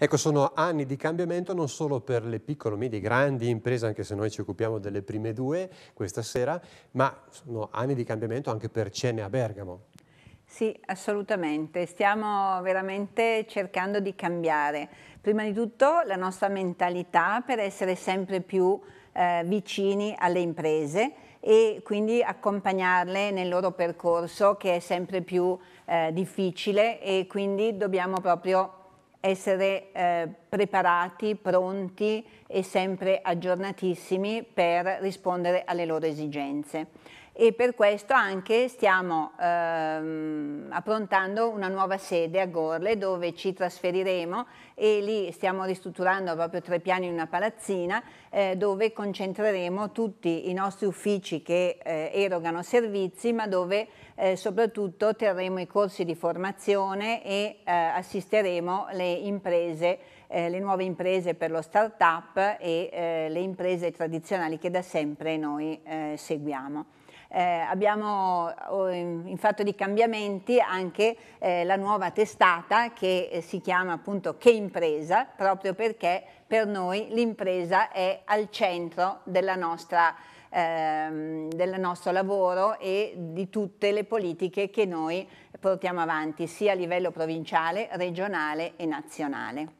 Ecco, sono anni di cambiamento non solo per le piccole, medie, grandi imprese, anche se noi ci occupiamo delle prime due questa sera, ma sono anni di cambiamento anche per Cene a Bergamo. Sì, assolutamente. Stiamo veramente cercando di cambiare. Prima di tutto la nostra mentalità per essere sempre più eh, vicini alle imprese e quindi accompagnarle nel loro percorso che è sempre più eh, difficile e quindi dobbiamo proprio essere eh, preparati, pronti e sempre aggiornatissimi per rispondere alle loro esigenze e per questo anche stiamo ehm, approntando una nuova sede a Gorle dove ci trasferiremo e lì stiamo ristrutturando proprio tre piani in una palazzina eh, dove concentreremo tutti i nostri uffici che eh, erogano servizi ma dove eh, soprattutto terremo i corsi di formazione e eh, assisteremo le imprese eh, le nuove imprese per lo start-up e eh, le imprese tradizionali che da sempre noi eh, seguiamo. Eh, abbiamo oh, in fatto di cambiamenti anche eh, la nuova testata che eh, si chiama appunto Che impresa, proprio perché per noi l'impresa è al centro della nostra ehm, del nostro lavoro e di tutte le politiche che noi portiamo avanti sia a livello provinciale, regionale e nazionale.